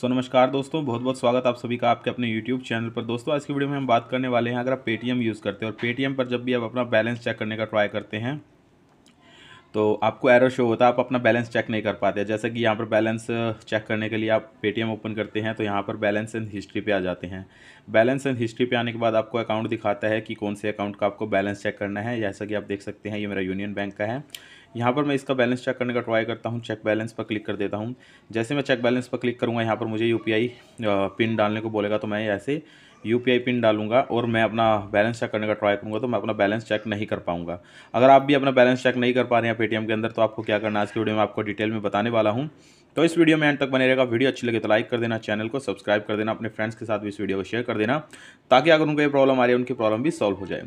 सो नमस्कार दोस्तों बहुत बहुत स्वागत आप सभी का आपके अपने YouTube चैनल पर दोस्तों आज की वीडियो में हम बात करने वाले हैं अगर आप पेटीएम यूज़ करते हैं और पेटीएम पर जब भी आप अपना बैलेंस चेक करने का ट्राई करते हैं तो आपको एरर शो होता है आप अपना बैलेंस चेक नहीं कर पाते जैसे कि यहाँ पर बैलेंस चेक करने के लिए आप पेटीएम ओपन करते हैं तो यहाँ पर बैलेंस एंड हिस्ट्री पर आ जाते हैं बैलेंस एंड हिस्ट्री पर आने के बाद आपको अकाउंट दिखाता है कि कौन से अकाउंट का आपको बैलेंस चेक करना है जैसा कि आप देख सकते हैं ये मेरा यूनियन बैंक का है यहाँ पर मैं इसका बैलेंस चेक करने का ट्राई करता हूँ चेक बैलेंस पर क्लिक कर देता हूँ जैसे मैं चेक बैलेंस पर क्लिक करूँगा यहाँ पर मुझे यू पिन डालने को बोलेगा तो मैं ऐसे यू पिन डालूंगा और मैं अपना बैलेंस चेक करने का ट्राई करूँगा तो मैं अपना बैलेंस चेक नहीं कर पाऊँगा अगर आप भी अपना बैलेंस चेक नहीं कर पा रहे हैं पेटीएम के अंदर तो आपको क्या करना है आज की वीडियो में आपको डिटेल में बताने वाला हूँ तो इस वीडियो में एंड तक बने रहेगा वीडियो अच्छी लगे तो लाइक कर देना चैनल को सब्सक्राइब कर देना अपने फ्रेंड्स के साथ भी इस वीडियो को शेयर कर देना ताकि अगर उनको ये प्रॉब्लम आ रही है उनकी प्रॉब्लम भी सॉल्व हो जाए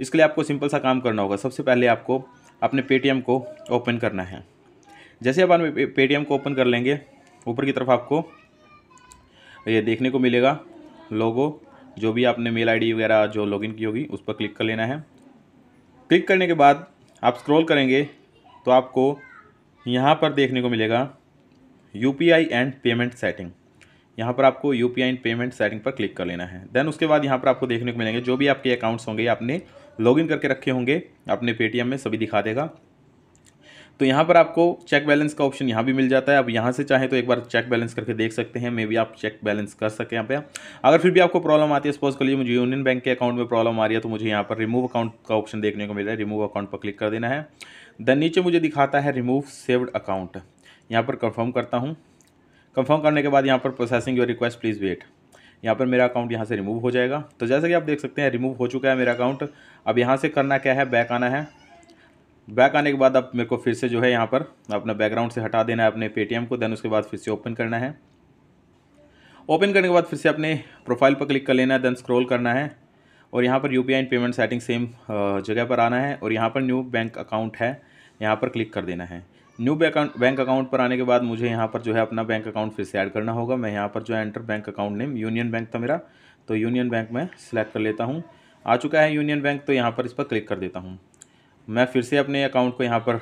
इसके लिए आपको सिंपल सा काम करना होगा सबसे पहले आपको अपने पेटीएम को ओपन करना है जैसे आप पेटीएम को ओपन कर लेंगे ऊपर की तरफ आपको ये देखने को मिलेगा लोगो जो भी आपने मेल आईडी वगैरह जो लॉगिन की होगी उस पर क्लिक कर लेना है क्लिक करने के बाद आप स्क्रॉल करेंगे तो आपको यहाँ पर देखने को मिलेगा U P I and payment setting यहाँ पर आपको U P I and payment setting पर क्लिक कर लेना है देन उसके बाद यहाँ पर आपको देखने को मिलेंगे जो भी आपके अकाउंट्स होंगे आपने लॉगिन करके रखे होंगे अपने पेटीएम में सभी दिखा देगा तो यहाँ पर आपको चेक बैलेंस का ऑप्शन यहाँ भी मिल जाता है आप यहाँ से चाहें तो एक बार चेक बैलेंस करके देख सकते हैं मे भी आप चेक बैलेंस कर सकें यहाँ पे अगर फिर भी आपको प्रॉब्लम आती है सपोज कर लिए मुझे यूनियन बैंक के अकाउंट में प्रॉब्लम आ रही है तो मुझे यहाँ पर रिमूव अकाउंट का ऑप्शन देखने को मिल रहा है रिमूव अकाउंट पर क्लिक कर देना है देन नीचे मुझे दिखाता है रिमूव सेव्ड अकाउंट यहाँ पर कन्फर्म करता हूँ कंफर्म करने के बाद यहाँ पर processing your request please wait यहाँ पर मेरा अकाउंट यहाँ से रिमूव हो जाएगा तो जैसा कि आप देख सकते हैं रिमूव हो चुका है मेरा अकाउंट अब यहाँ से करना क्या है बैक आना है बैक आने के बाद आप मेरे को फिर से जो है यहाँ पर अपना बैकग्राउंड से हटा देना है अपने पेटीएम को देन उसके बाद फिर से ओपन करना है ओपन करने के बाद फिर से अपने प्रोफाइल पर क्लिक कर लेना है देन स्क्रॉल करना है और यहाँ पर U P I and payment setting same जगह पर आना है और यहाँ पर न्यू बैंक अकाउंट है यहाँ पर क्लिक कर देना है न्यू अकाउंट बैंक अकाउंट पर आने के बाद मुझे यहाँ पर जो है अपना बैंक अकाउंट फिर से ऐड करना होगा मैं यहाँ पर जो है enter bank account name Union Bank था मेरा तो यूनियन बैंक में सिलेक्ट कर लेता हूँ आ चुका है यूनियन बैंक तो यहाँ पर इस पर क्लिक कर देता हूँ मैं फिर से अपने अकाउंट को यहाँ पर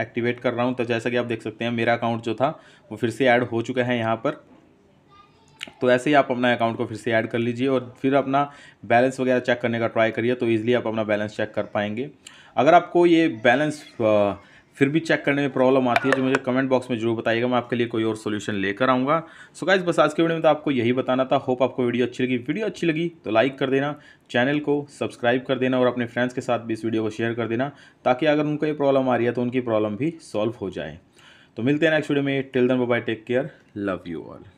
एक्टिवेट कर रहा हूँ तो जैसा कि आप देख सकते हैं मेरा अकाउंट जो था वो फिर से ऐड हो चुका है यहाँ पर तो ऐसे ही आप अपना अकाउंट को फिर से ऐड कर लीजिए और फिर अपना बैलेंस वगैरह चेक करने का ट्राई करिए तो ईज़िली आप अपना बैलेंस चेक कर पाएंगे अगर आपको ये बैलेंस फिर भी चेक करने में प्रॉब्लम आती है जो मुझे कमेंट बॉक्स में जरूर बताइएगा मैं आपके लिए कोई और सोल्यूशन लेकर आऊँगा सो गाइज बस आज के वीडियो में तो आपको यही बताना था होप आपको वीडियो अच्छी लगी वीडियो अच्छी लगी तो लाइक कर देना चैनल को सब्सक्राइब कर देना और अपने फ्रेंड्स के साथ भी इस वीडियो को शेयर कर देना ताकि अगर उनको ये प्रॉब्लम आ रही है तो उनकी प्रॉब्लम भी सॉल्व हो जाए तो मिलते हैं नेक्स्ट वीडियो में till then bye take care love you all